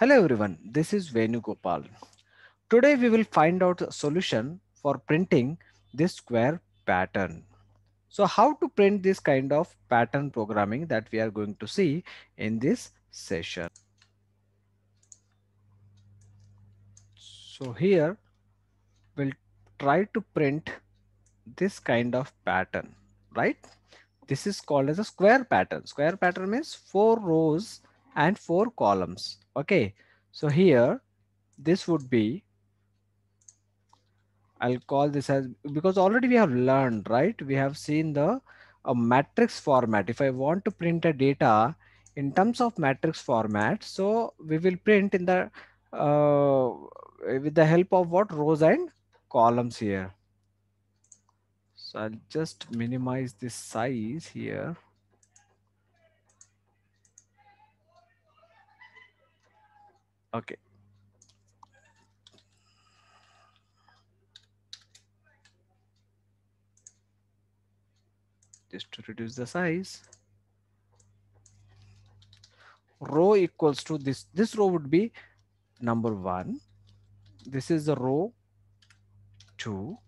Hello everyone, this is Venugopal. Today we will find out a solution for printing this square pattern. So how to print this kind of pattern programming that we are going to see in this session. So here we'll try to print this kind of pattern, right? This is called as a square pattern. Square pattern means four rows and four columns Okay, so here this would be, I'll call this as, because already we have learned, right? We have seen the a matrix format. If I want to print a data in terms of matrix format, so we will print in the, uh, with the help of what rows and columns here. So I'll just minimize this size here. Okay. Just to reduce the size. Row equals to this. This row would be number one. This is the row two.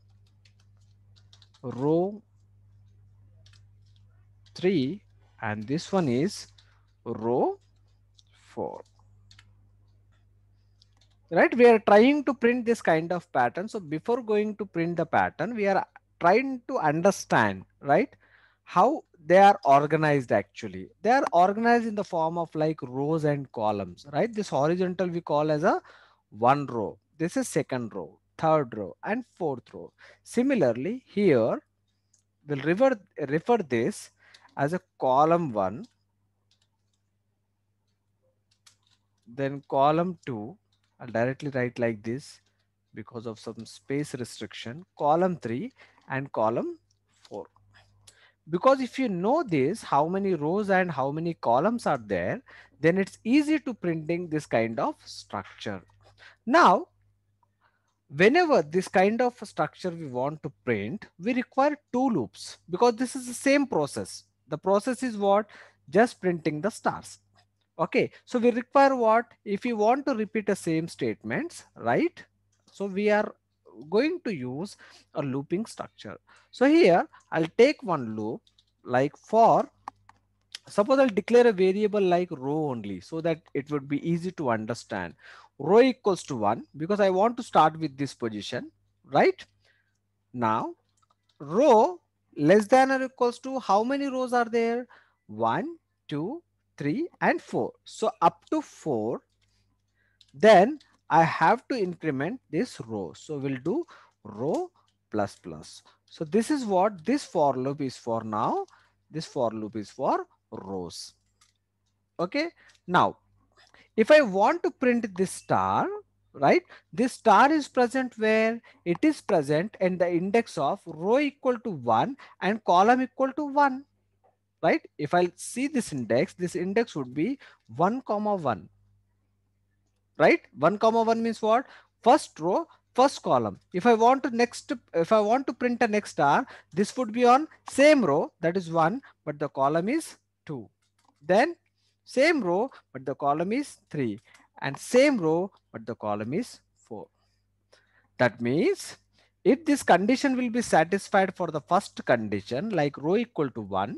Row three. And this one is row four right we are trying to print this kind of pattern so before going to print the pattern we are trying to understand right how they are organized actually they are organized in the form of like rows and columns right this horizontal we call as a one row this is second row third row and fourth row similarly here we'll refer refer this as a column one then column two I'll directly write like this because of some space restriction, column three and column four. Because if you know this, how many rows and how many columns are there, then it's easy to printing this kind of structure. Now, whenever this kind of structure we want to print, we require two loops because this is the same process. The process is what? Just printing the stars. Okay, so we require what? If you want to repeat the same statements, right? So we are going to use a looping structure. So here I'll take one loop like for, suppose I'll declare a variable like row only so that it would be easy to understand. Row equals to one because I want to start with this position, right? Now row less than or equals to how many rows are there? One, two, 3 and 4. So up to 4, then I have to increment this row. So we'll do row plus plus. So this is what this for loop is for now. This for loop is for rows. Okay. Now, if I want to print this star, right, this star is present where it is present and the index of row equal to one and column equal to one right? If I see this index, this index would be 1 comma 1, right? 1 comma 1 means what? First row, first column. If I want to next, if I want to print a next star, this would be on same row, that is 1, but the column is 2. Then same row, but the column is 3 and same row, but the column is 4. That means if this condition will be satisfied for the first condition like row equal to 1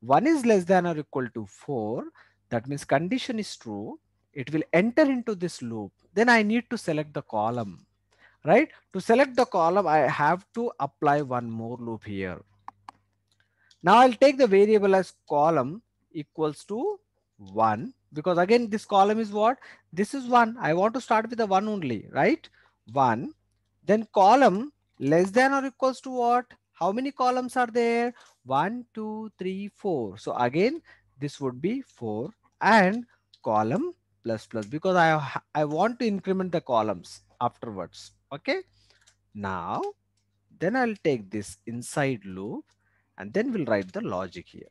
1 is less than or equal to 4, that means condition is true, it will enter into this loop. Then I need to select the column, right? To select the column, I have to apply one more loop here. Now I'll take the variable as column equals to 1 because again this column is what this is 1 i want to start with the 1 only right 1 then column less than or equals to what how many columns are there? One, two, three, four. So again, this would be four and column plus plus because I, I want to increment the columns afterwards. Okay. Now, then I'll take this inside loop and then we'll write the logic here.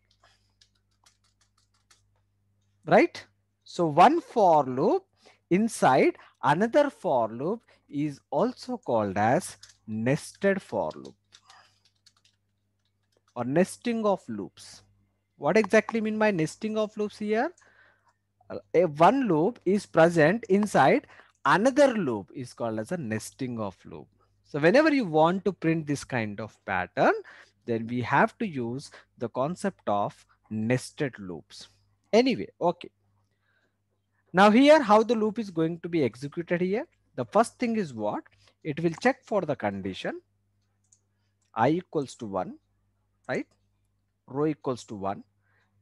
Right? So one for loop inside another for loop is also called as nested for loop or nesting of loops. What exactly mean by nesting of loops here? A one loop is present inside another loop is called as a nesting of loop. So whenever you want to print this kind of pattern, then we have to use the concept of nested loops. Anyway, okay. Now here, how the loop is going to be executed here. The first thing is what? It will check for the condition i equals to 1 right? Row equals to 1.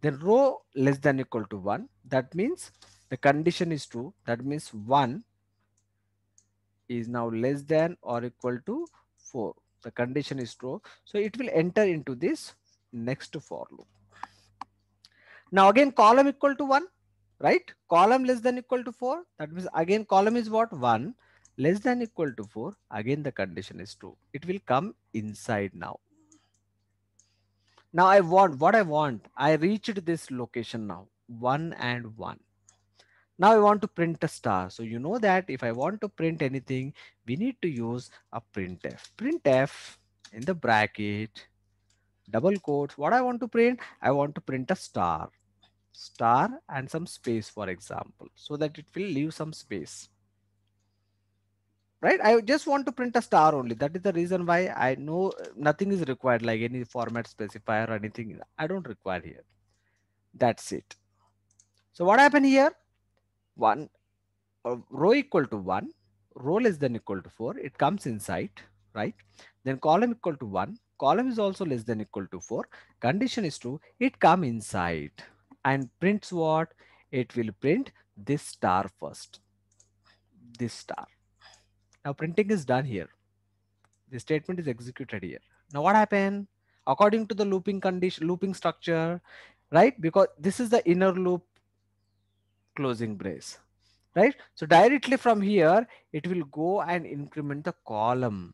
Then row less than equal to 1. That means the condition is true. That means 1 is now less than or equal to 4. The condition is true. So it will enter into this next for loop. Now again column equal to 1, right? Column less than equal to 4. That means again column is what? 1 less than equal to 4. Again the condition is true. It will come inside now now i want what i want i reached this location now one and one now i want to print a star so you know that if i want to print anything we need to use a printf printf in the bracket double quotes what i want to print i want to print a star star and some space for example so that it will leave some space right i just want to print a star only that is the reason why i know uh, nothing is required like any format specifier or anything i don't require here that's it so what happened here one uh, row equal to one row less than equal to four it comes inside right then column equal to one column is also less than equal to four condition is true it come inside and prints what it will print this star first this star now printing is done here. The statement is executed here. Now what happened? According to the looping condition, looping structure, right? Because this is the inner loop closing brace, right? So directly from here, it will go and increment the column.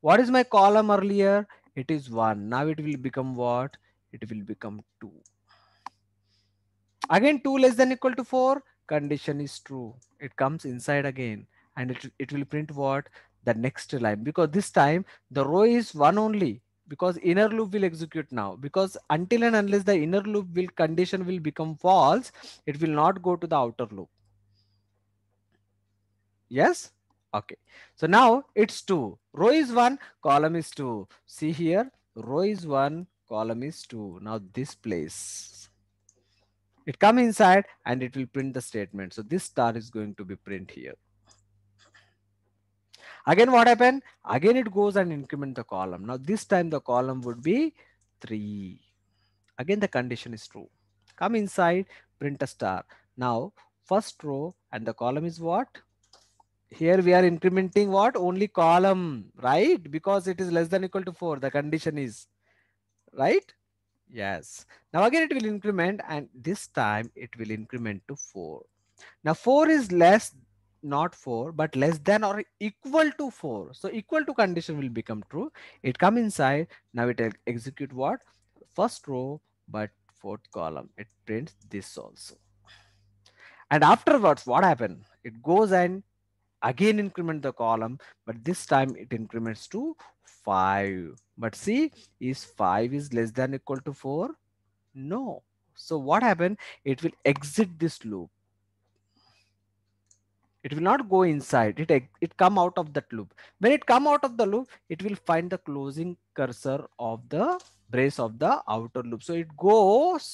What is my column earlier? It is one. Now it will become what? It will become two. Again, two less than equal to four. Condition is true. It comes inside again and it, it will print what the next line because this time the row is one only because inner loop will execute now because until and unless the inner loop will condition will become false it will not go to the outer loop yes okay so now it's two row is one column is two see here row is one column is two now this place it come inside and it will print the statement so this star is going to be print here Again, what happened? Again, it goes and increment the column. Now, this time the column would be 3. Again, the condition is true. Come inside, print a star. Now, first row and the column is what? Here we are incrementing what? Only column, right? Because it is less than equal to 4. The condition is, right? Yes. Now again, it will increment and this time it will increment to 4. Now 4 is less not 4 but less than or equal to 4 so equal to condition will become true it come inside now it execute what first row but fourth column it prints this also and afterwards what happen it goes and again increment the column but this time it increments to 5 but see is 5 is less than equal to 4 no so what happened it will exit this loop it will not go inside it it come out of that loop when it come out of the loop it will find the closing cursor of the brace of the outer loop so it goes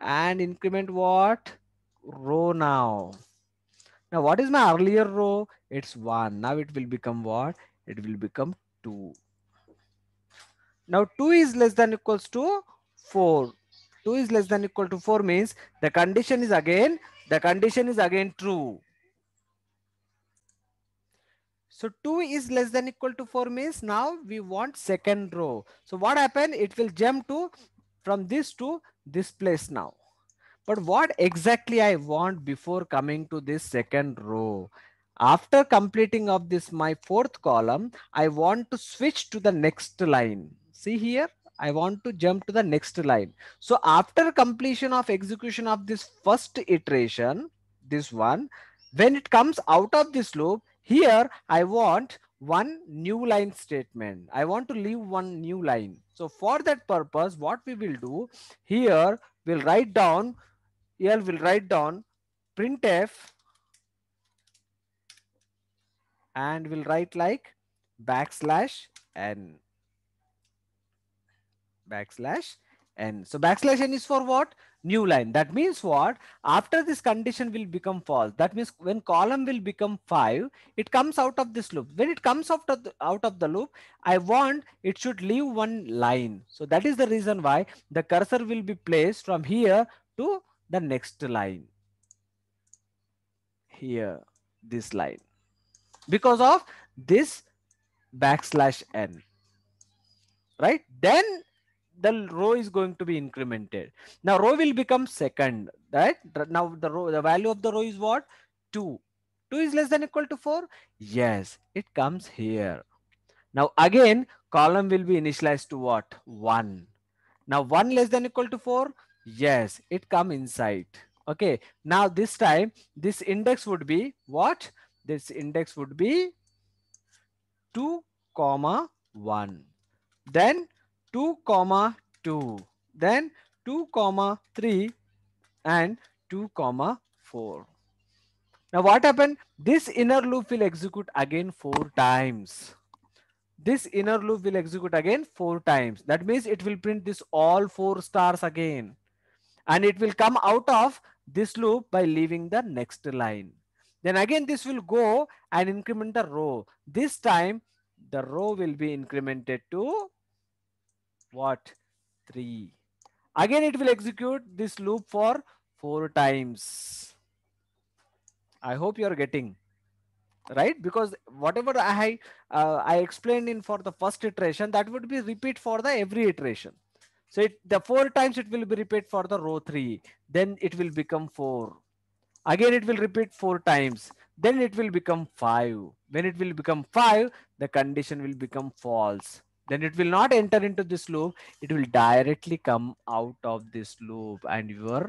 and increment what row now now what is my earlier row it's one now it will become what it will become two now two is less than equals to four 2 is less than equal to 4 means the condition is again the condition is again true so 2 is less than equal to 4 means now we want second row. So what happened? It will jump to from this to this place now. But what exactly I want before coming to this second row? After completing of this my fourth column, I want to switch to the next line. See here, I want to jump to the next line. So after completion of execution of this first iteration, this one, when it comes out of this loop, here, I want one new line statement. I want to leave one new line. So for that purpose, what we will do here, we'll write down, here we'll write down printf and we'll write like backslash n backslash n. So backslash n is for what? new line. That means what? After this condition will become false. That means when column will become 5, it comes out of this loop. When it comes out of the, out of the loop, I want it should leave one line. So that is the reason why the cursor will be placed from here to the next line. Here, this line. Because of this backslash n. Right? Then the row is going to be incremented. Now row will become second, right? Now the row, the value of the row is what? Two. Two is less than equal to four. Yes, it comes here. Now again, column will be initialized to what? One. Now one less than equal to four. Yes, it come inside. Okay. Now this time, this index would be what? This index would be two comma one. Then 2 comma 2 then 2 comma 3 and 2 comma 4 now what happened this inner loop will execute again four times this inner loop will execute again four times that means it will print this all four stars again and it will come out of this loop by leaving the next line then again this will go and increment the row this time the row will be incremented to what? 3. Again, it will execute this loop for 4 times. I hope you are getting right because whatever i uh, i explained in for the first iteration that would be repeat for the every iteration so it, the four times it will be repeat for the row 3 then it will become 4 again it will repeat four times then it will become 5 when it will become 5 the condition will become false then it will not enter into this loop it will directly come out of this loop and your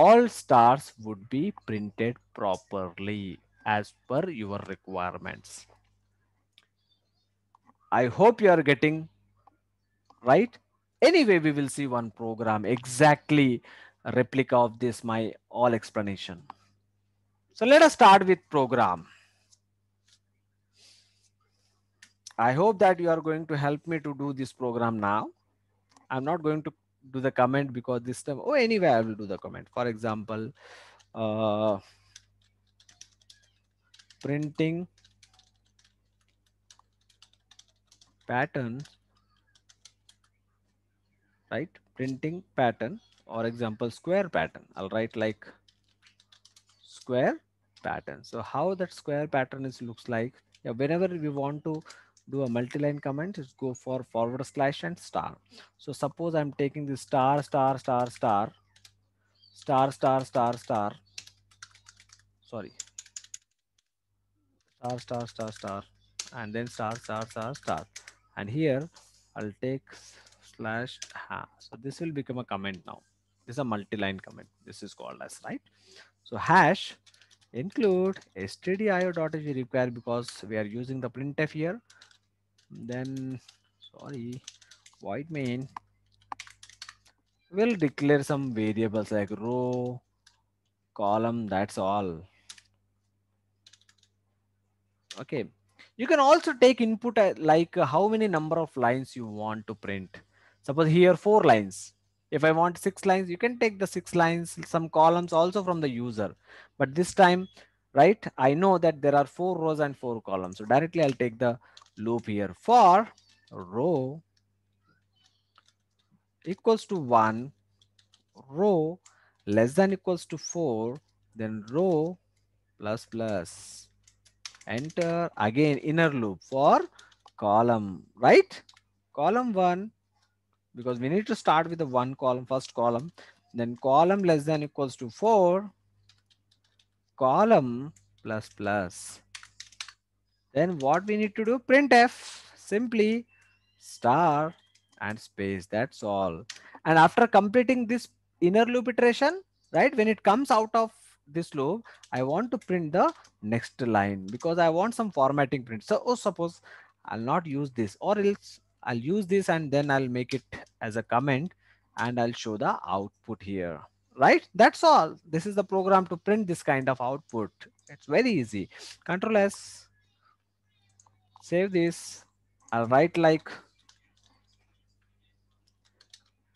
all stars would be printed properly as per your requirements i hope you are getting right anyway we will see one program exactly replica of this my all explanation so let us start with program I hope that you are going to help me to do this program now. I'm not going to do the comment because this time, oh, anyway, I will do the comment. For example, uh, printing patterns, right? Printing pattern or example, square pattern. I'll write like square pattern. So how that square pattern is looks like, yeah, whenever we want to do a multi-line comment just go for forward slash and star so suppose i'm taking this star star star star star star star star sorry star star star star and then star star star star and here i'll take slash ha. so this will become a comment now this is a multi-line comment this is called as right so hash include stdio.h we require because we are using the printf here then sorry void main will declare some variables like row column that's all okay you can also take input uh, like uh, how many number of lines you want to print suppose here four lines if i want six lines you can take the six lines some columns also from the user but this time right i know that there are four rows and four columns so directly i'll take the loop here for row equals to 1 row less than equals to 4 then row plus plus enter again inner loop for column right column 1 because we need to start with the one column first column then column less than equals to 4 column plus plus then what we need to do? Printf. Simply star and space. That's all. And after completing this inner loop iteration, right? When it comes out of this loop, I want to print the next line because I want some formatting print. So oh, suppose I'll not use this or else I'll use this and then I'll make it as a comment and I'll show the output here, right? That's all. This is the program to print this kind of output. It's very easy. Control S save this. I'll write like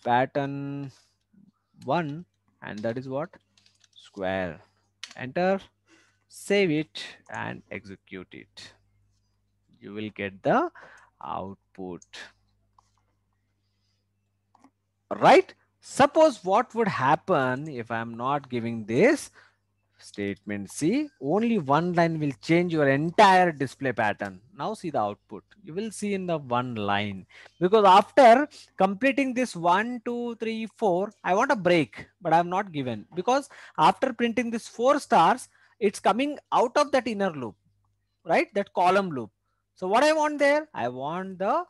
pattern one, and that is what square. Enter, save it and execute it. You will get the output. Right? Suppose what would happen if I'm not giving this statement C, only one line will change your entire display pattern. Now see the output. You will see in the one line because after completing this one, two, three, four, I want a break, but I'm not given because after printing this four stars, it's coming out of that inner loop, right? That column loop. So what I want there, I want the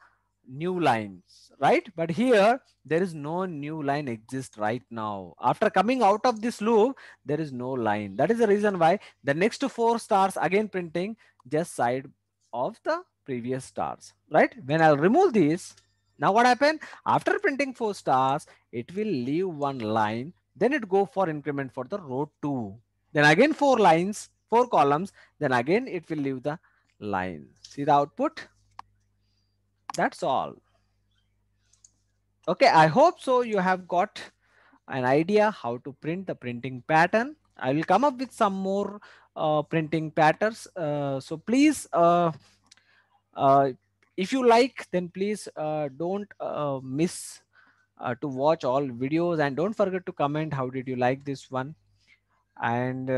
new lines, right? But here, there is no new line exist right now. After coming out of this loop, there is no line. That is the reason why the next four stars again printing just side of the previous stars, right? When I'll remove these, now what happened? After printing four stars, it will leave one line. Then it go for increment for the row two. Then again four lines, four columns. Then again it will leave the line. See the output? That's all. Okay, I hope so you have got an idea how to print the printing pattern. I will come up with some more uh, printing patterns. Uh, so please, uh, uh if you like, then please uh, don't uh, miss to watch all videos and don't forget to comment how did you like this one and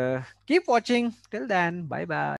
keep watching till then. Bye bye.